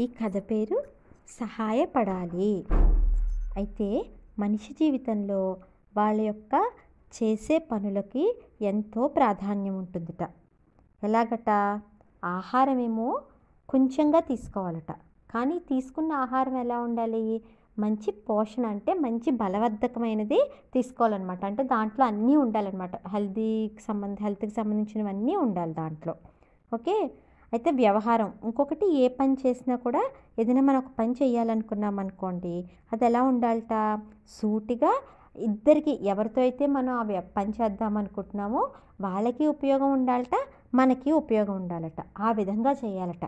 ఈ కథ పేరు సహాయపడాలి అయితే మనిషి జీవితంలో వాళ్ళ యొక్క చేసే పనులకి ఎంతో ప్రాధాన్యం ఉంటుందిట ఎలాగట ఆహారమేమో కొంచెంగా తీసుకోవాలట కానీ తీసుకున్న ఆహారం ఎలా ఉండాలి మంచి పోషణ అంటే మంచి బలవర్ధకమైనది తీసుకోవాలన్నమాట అంటే దాంట్లో అన్నీ ఉండాలన్నమాట హెల్తీకి సంబంధ హెల్త్కి సంబంధించినవన్నీ ఉండాలి దాంట్లో ఓకే అయితే వ్యవహారం ఇంకొకటి ఏ పని చేసినా కూడా ఏదైనా మనం ఒక పని చేయాలనుకున్నాం అనుకోండి అది ఎలా ఉండాలట సూటిగా ఇద్దరికి ఎవరితో అయితే మనం ఆ పని చేద్దాం అనుకుంటున్నామో వాళ్ళకి ఉపయోగం ఉండాలట మనకి ఉపయోగం ఉండాలట ఆ విధంగా చేయాలట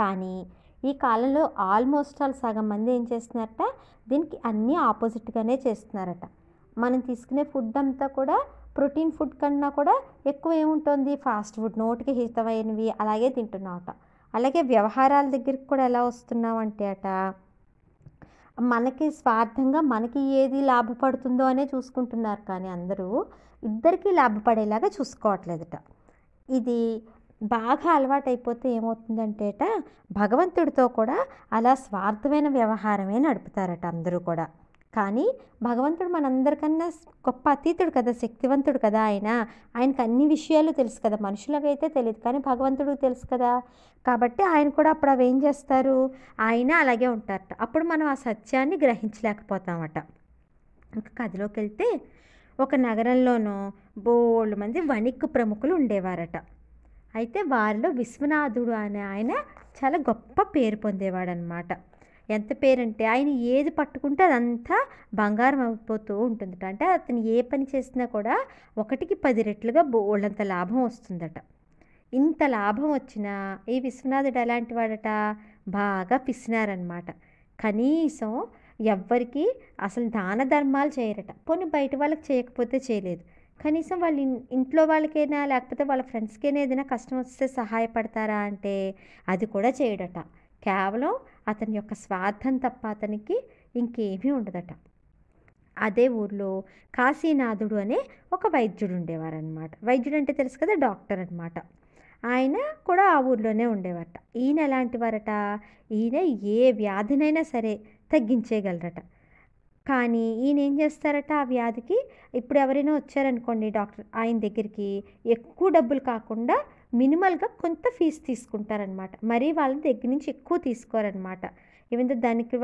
కానీ ఈ కాలంలో ఆల్మోస్ట్ ఆల్ సగం మంది ఏం చేస్తున్నారట దీనికి అన్నీ ఆపోజిట్గానే చేస్తున్నారట మనం తీసుకునే ఫుడ్ అంతా కూడా ప్రోటీన్ ఫుడ్ కన్నా కూడా ఎక్కువ ఏముంటుంది ఫాస్ట్ ఫుడ్ నోటికి హితమైనవి అలాగే అట అలాగే వ్యవహారాల దగ్గరికి కూడా ఎలా వస్తున్నామంటే అట మనకి స్వార్థంగా మనకి ఏది లాభపడుతుందో అనే చూసుకుంటున్నారు కానీ అందరూ ఇద్దరికీ లాభపడేలాగా చూసుకోవట్లేదట ఇది బాగా అలవాటైపోతే ఏమవుతుందంటేట భగవంతుడితో కూడా అలా స్వార్థమైన వ్యవహారమే నడుపుతారట అందరూ కూడా కానీ భగవంతుడు మనందరికన్నా గొప్ప అతీతుడు కదా శక్తివంతుడు కదా ఆయన ఆయనకు అన్ని విషయాలు తెలుసు కదా మనుషులకైతే తెలియదు కానీ భగవంతుడు తెలుసు కదా కాబట్టి ఆయన కూడా అప్పుడు అవి ఏం చేస్తారు ఆయన అలాగే ఉంటారట అప్పుడు మనం ఆ సత్యాన్ని గ్రహించలేకపోతామట ఇంకా కథలోకి వెళ్తే ఒక నగరంలోనూ బోల్డ్ మంది వణిక్ ప్రముఖులు ఉండేవారట అయితే వారిలో విశ్వనాథుడు అనే ఆయన చాలా గొప్ప పేరు పొందేవాడనమాట ఎంత పేరంటే ఆయన ఏది పట్టుకుంటే అదంతా బంగారం అయిపోతూ ఉంటుందట అంటే అతను ఏ పని చేసినా కూడా ఒకటికి పది రెట్లుగా బోళ్ళంత లాభం వస్తుందట ఇంత లాభం వచ్చినా ఈ విశ్వనాథుడు ఎలాంటి వాడట బాగా పిసినారనమాట కనీసం ఎవ్వరికి అసలు దాన ధర్మాలు చేయరట పోనీ బయట వాళ్ళకి చేయకపోతే చేయలేదు కనీసం వాళ్ళ ఇంట్లో వాళ్ళకైనా లేకపోతే వాళ్ళ ఫ్రెండ్స్కైనా ఏదైనా కష్టం వస్తే సహాయపడతారా అంటే అది కూడా చేయడట కేవలం అతని యొక్క స్వార్థం తప్ప అతనికి ఇంకేమీ ఉండదట అదే ఊర్లో కాశీనాథుడు అనే ఒక వైద్యుడు ఉండేవారనమాట వైద్యుడు అంటే తెలుసు కదా డాక్టర్ అనమాట ఆయన కూడా ఆ ఊర్లోనే ఉండేవారట ఈయన ఎలాంటి వారట ఈయన ఏ వ్యాధినైనా సరే తగ్గించేయగలరట కానీ ఈయన ఏం చేస్తారట ఆ వ్యాధికి ఇప్పుడు ఎవరైనా వచ్చారనుకోండి డాక్టర్ ఆయన దగ్గరికి ఎక్కువ డబ్బులు కాకుండా మినిమల్గా కొంత ఫీజు తీసుకుంటారనమాట మరీ వాళ్ళ దగ్గర నుంచి ఎక్కువ తీసుకోరనమాట ఏమైందో దానికి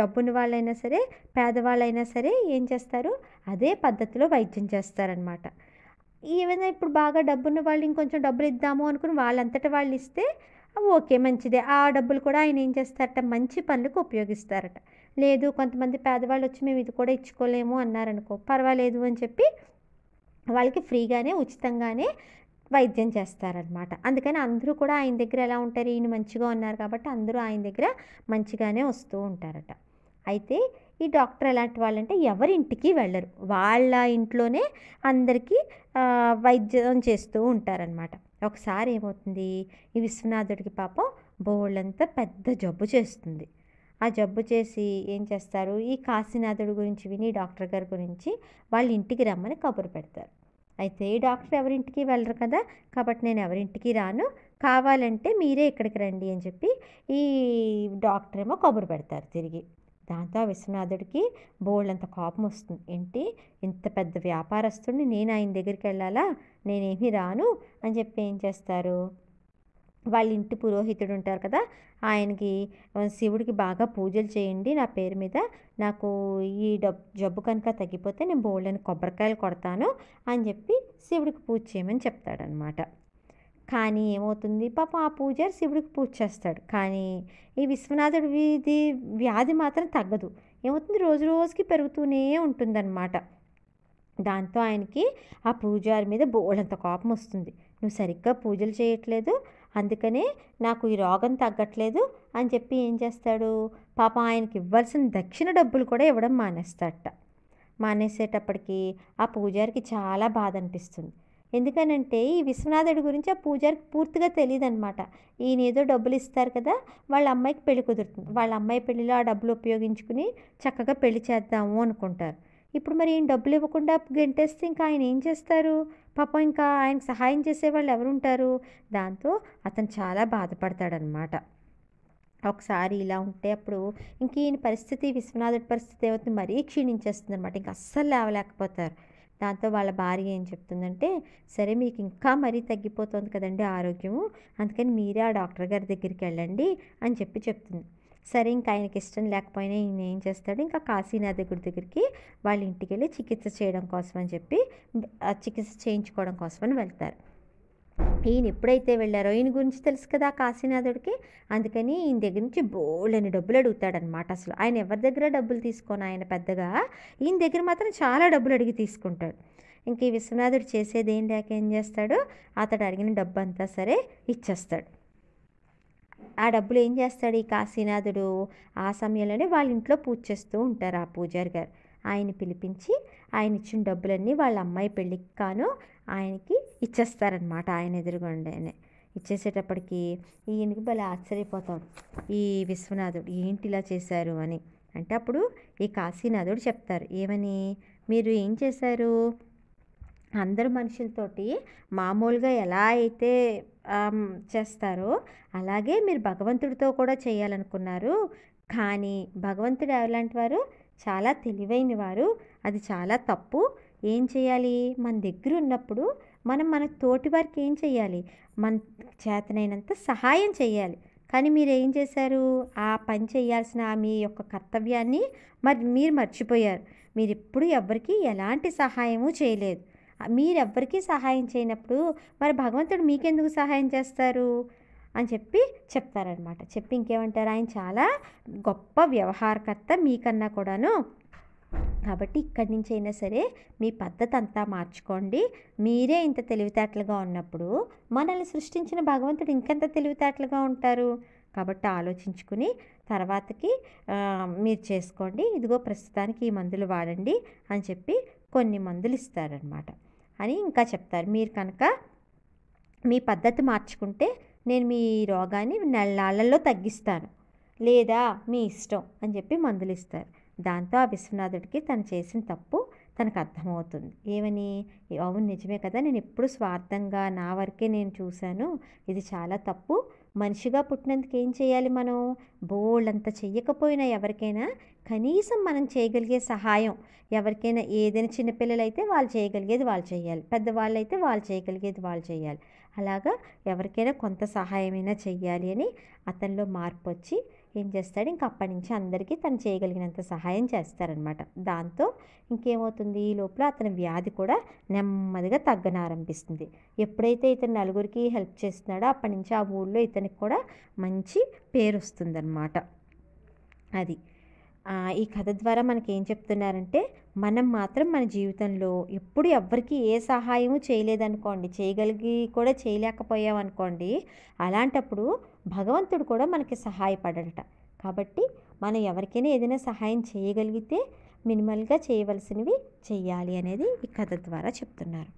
డబ్బుని వాళ్ళైనా సరే పేదవాళ్ళైనా సరే ఏం చేస్తారు అదే పద్ధతిలో వైద్యం చేస్తారనమాట ఏమైనా ఇప్పుడు బాగా డబ్బున్న వాళ్ళు ఇంకొంచెం డబ్బులు ఇద్దాము అనుకుని వాళ్ళంతటా వాళ్ళు ఇస్తే ఓకే మంచిదే ఆ డబ్బులు కూడా ఆయన ఏం చేస్తారట మంచి పనులకు ఉపయోగిస్తారట లేదు కొంతమంది పేదవాళ్ళు వచ్చి మేము ఇది కూడా ఇచ్చుకోలేము అన్నారనుకో పర్వాలేదు అని చెప్పి వాళ్ళకి ఫ్రీగానే ఉచితంగానే వైద్యం చేస్తారనమాట అందుకని అందరూ కూడా ఆయన దగ్గర ఎలా ఉంటారు ఈయన మంచిగా ఉన్నారు కాబట్టి అందరూ ఆయన దగ్గర మంచిగానే వస్తూ ఉంటారట అయితే ఈ డాక్టర్ ఎలాంటి వాళ్ళంటే ఎవరింటికి వెళ్ళరు వాళ్ళ ఇంట్లోనే అందరికీ వైద్యం చేస్తూ ఉంటారనమాట ఒకసారి ఏమవుతుంది ఈ విశ్వనాథుడికి పాపం బోళ్ళంతా పెద్ద జబ్బు చేస్తుంది ఆ జబ్బు చేసి ఏం చేస్తారు ఈ కాశీనాథుడు గురించి విని డాక్టర్ గారి గురించి వాళ్ళ ఇంటికి రమ్మని కబురు పెడతారు అయితే ఈ డాక్టర్ ఎవరింటికి వెళ్ళరు కదా కాబట్టి నేను ఎవరింటికి రాను కావాలంటే మీరే ఇక్కడికి రండి అని చెప్పి ఈ డాక్టర్ ఏమో కబురు పెడతారు తిరిగి దాంతో విశ్వనాథుడికి బోళ్ళంత కోపం వస్తుంది ఏంటి ఇంత పెద్ద వ్యాపారస్తుడిని నేను ఆయన దగ్గరికి వెళ్ళాలా నేనేమి రాను అని చెప్పి ఏం చేస్తారు వాళ్ళ ఇంటి పురోహితుడు ఉంటారు కదా ఆయనకి శివుడికి బాగా పూజలు చేయండి నా పేరు మీద నాకు ఈ డబ్ జబ్బు కనుక తగ్గిపోతే నేను బోళ్ళని కొబ్బరికాయలు కొడతాను అని చెప్పి శివుడికి పూజ చేయమని చెప్తాడనమాట కానీ ఏమవుతుంది పాపం ఆ పూజారి శివుడికి పూజ చేస్తాడు కానీ ఈ విశ్వనాథుడి వీధి వ్యాధి మాత్రం తగ్గదు ఏమవుతుంది రోజు రోజుకి పెరుగుతూనే ఉంటుందన్నమాట దాంతో ఆయనకి ఆ పూజారి మీద బోల్డంత కోపం వస్తుంది నువ్వు సరిగ్గా పూజలు చేయట్లేదు అందుకనే నాకు ఈ రోగం తగ్గట్లేదు అని చెప్పి ఏం చేస్తాడు పాపం ఆయనకి ఇవ్వాల్సిన దక్షిణ డబ్బులు కూడా ఇవ్వడం మానేస్తాడట మానేసేటప్పటికి ఆ పూజారికి చాలా బాధ అనిపిస్తుంది ఎందుకనంటే ఈ విశ్వనాథుడి గురించి ఆ పూజారికి పూర్తిగా తెలియదు అనమాట ఈయన ఏదో డబ్బులు ఇస్తారు కదా వాళ్ళ అమ్మాయికి పెళ్లి కుదురుతుంది వాళ్ళ అమ్మాయి పెళ్లిలో ఆ డబ్బులు ఉపయోగించుకుని చక్కగా పెళ్లి చేద్దాము అనుకుంటారు ఇప్పుడు మరి ఈయన డబ్బులు ఇవ్వకుండా గెంటేస్తే ఇంకా ఆయన ఏం చేస్తారు పాపం ఇంకా ఆయన సహాయం చేసేవాళ్ళు ఉంటారు దాంతో అతను చాలా బాధపడతాడనమాట ఒకసారి ఇలా ఉంటే అప్పుడు ఇంక ఈయన పరిస్థితి విశ్వనాథుడి పరిస్థితి ఏమవుతుంది మరీ క్షీణించేస్తుంది అనమాట ఇంక అస్సలు లేవలేకపోతారు దాంతో వాళ్ళ భార్య ఏం చెప్తుందంటే సరే మీకు ఇంకా మరీ తగ్గిపోతుంది కదండి ఆరోగ్యము అందుకని మీరే ఆ డాక్టర్ గారి దగ్గరికి వెళ్ళండి అని చెప్పి చెప్తుంది సరే ఇంకా ఆయనకి ఇష్టం లేకపోయినా ఈయన ఏం చేస్తాడు ఇంకా కాశీనాథ్ దగ్గర దగ్గరికి వాళ్ళ ఇంటికి వెళ్ళి చికిత్స చేయడం కోసం అని చెప్పి చికిత్స చేయించుకోవడం కోసమని వెళ్తారు ఈయన ఎప్పుడైతే వెళ్ళారో ఈయన గురించి తెలుసు కదా కాశీనాథుడికి అందుకని ఈయన దగ్గర నుంచి బోళ్ళని డబ్బులు అడుగుతాడనమాట అసలు ఆయన ఎవరి దగ్గర డబ్బులు తీసుకొని ఆయన పెద్దగా ఈయన దగ్గర మాత్రం చాలా డబ్బులు అడిగి తీసుకుంటాడు ఇంక ఈ విశ్వనాథుడు చేసేది ఏం లేక ఏం చేస్తాడు అతడు అడిగిన డబ్బు అంతా సరే ఇచ్చేస్తాడు ఆ డబ్బులు ఏం చేస్తాడు ఈ కాశీనాథుడు ఆ సమయంలోనే వాళ్ళ ఇంట్లో పూజ చేస్తూ ఉంటారు ఆ పూజారి గారు ఆయన పిలిపించి ఆయన ఇచ్చిన డబ్బులన్నీ వాళ్ళ అమ్మాయి పెళ్ళికి కాను ఆయనకి ఇచ్చేస్తారనమాట ఆయన ఎదురుగుండానే ఇచ్చేసేటప్పటికి ఈయనకి భలే ఆశ్చర్యపోతాం ఈ విశ్వనాథుడు ఏంటి ఇలా చేశారు అని అంటే అప్పుడు ఈ కాశీనాథుడు చెప్తారు ఏమని మీరు ఏం చేశారు అందరు మనుషులతోటి మామూలుగా ఎలా అయితే చేస్తారో అలాగే మీరు భగవంతుడితో కూడా చేయాలనుకున్నారు కానీ భగవంతుడు ఎలాంటి వారు చాలా తెలివైన వారు అది చాలా తప్పు ఏం చేయాలి మన దగ్గర ఉన్నప్పుడు మనం మన తోటి వారికి ఏం చేయాలి మన చేతనైనంత సహాయం చేయాలి కానీ మీరు ఏం చేశారు ఆ పని చేయాల్సిన మీ యొక్క కర్తవ్యాన్ని మరి మీరు మర్చిపోయారు మీరు ఎప్పుడు ఎవరికి ఎలాంటి సహాయము చేయలేదు మీరెవ్వరికీ సహాయం చేయనప్పుడు మరి భగవంతుడు మీకెందుకు సహాయం చేస్తారు అని చెప్పి చెప్తారనమాట చెప్పి ఇంకేమంటారు ఆయన చాలా గొప్ప వ్యవహారకర్త మీకన్నా కూడాను కాబట్టి ఇక్కడి నుంచి అయినా సరే మీ పద్ధతి అంతా మార్చుకోండి మీరే ఇంత తెలివితేటలుగా ఉన్నప్పుడు మనల్ని సృష్టించిన భగవంతుడు ఇంకెంత తెలివితేటలుగా ఉంటారు కాబట్టి ఆలోచించుకుని తర్వాతకి మీరు చేసుకోండి ఇదిగో ప్రస్తుతానికి ఈ మందులు వాడండి అని చెప్పి కొన్ని మందులు ఇస్తారనమాట అని ఇంకా చెప్తారు మీరు కనుక మీ పద్ధతి మార్చుకుంటే నేను మీ రోగాన్ని నాళ్ళల్లో తగ్గిస్తాను లేదా మీ ఇష్టం అని చెప్పి మందులు ఇస్తారు దాంతో ఆ విశ్వనాథుడికి తను చేసిన తప్పు తనకు అర్థమవుతుంది ఏమని అవును నిజమే కదా నేను ఎప్పుడు స్వార్థంగా నా వరకే నేను చూశాను ఇది చాలా తప్పు మనిషిగా పుట్టినందుకు ఏం చేయాలి మనం బోల్డ్ అంత చెయ్యకపోయినా ఎవరికైనా కనీసం మనం చేయగలిగే సహాయం ఎవరికైనా ఏదైనా చిన్నపిల్లలైతే వాళ్ళు చేయగలిగేది వాళ్ళు చేయాలి పెద్దవాళ్ళు అయితే వాళ్ళు చేయగలిగేది వాళ్ళు చేయాలి అలాగా ఎవరికైనా కొంత సహాయమైనా చెయ్యాలి అని అతనిలో మార్పు వచ్చి ఏం చేస్తాడు ఇంక అప్పటి నుంచి అందరికీ తను చేయగలిగినంత సహాయం చేస్తారనమాట దాంతో ఇంకేమవుతుంది ఈ లోపల అతని వ్యాధి కూడా నెమ్మదిగా తగ్గనారంభిస్తుంది ఎప్పుడైతే ఇతను నలుగురికి హెల్ప్ చేస్తున్నాడో అప్పటి నుంచి ఆ ఊళ్ళో ఇతనికి కూడా మంచి పేరు వస్తుందన్నమాట అది ఈ కథ ద్వారా మనకి ఏం చెప్తున్నారంటే మనం మాత్రం మన జీవితంలో ఎప్పుడు ఎవ్వరికి ఏ సహాయము చేయలేదనుకోండి చేయగలిగి కూడా చేయలేకపోయామనుకోండి అలాంటప్పుడు భగవంతుడు కూడా మనకి సహాయపడట కాబట్టి మనం ఎవరికైనా ఏదైనా సహాయం చేయగలిగితే మినిమల్గా చేయవలసినవి చేయాలి అనేది ఈ కథ ద్వారా చెప్తున్నారు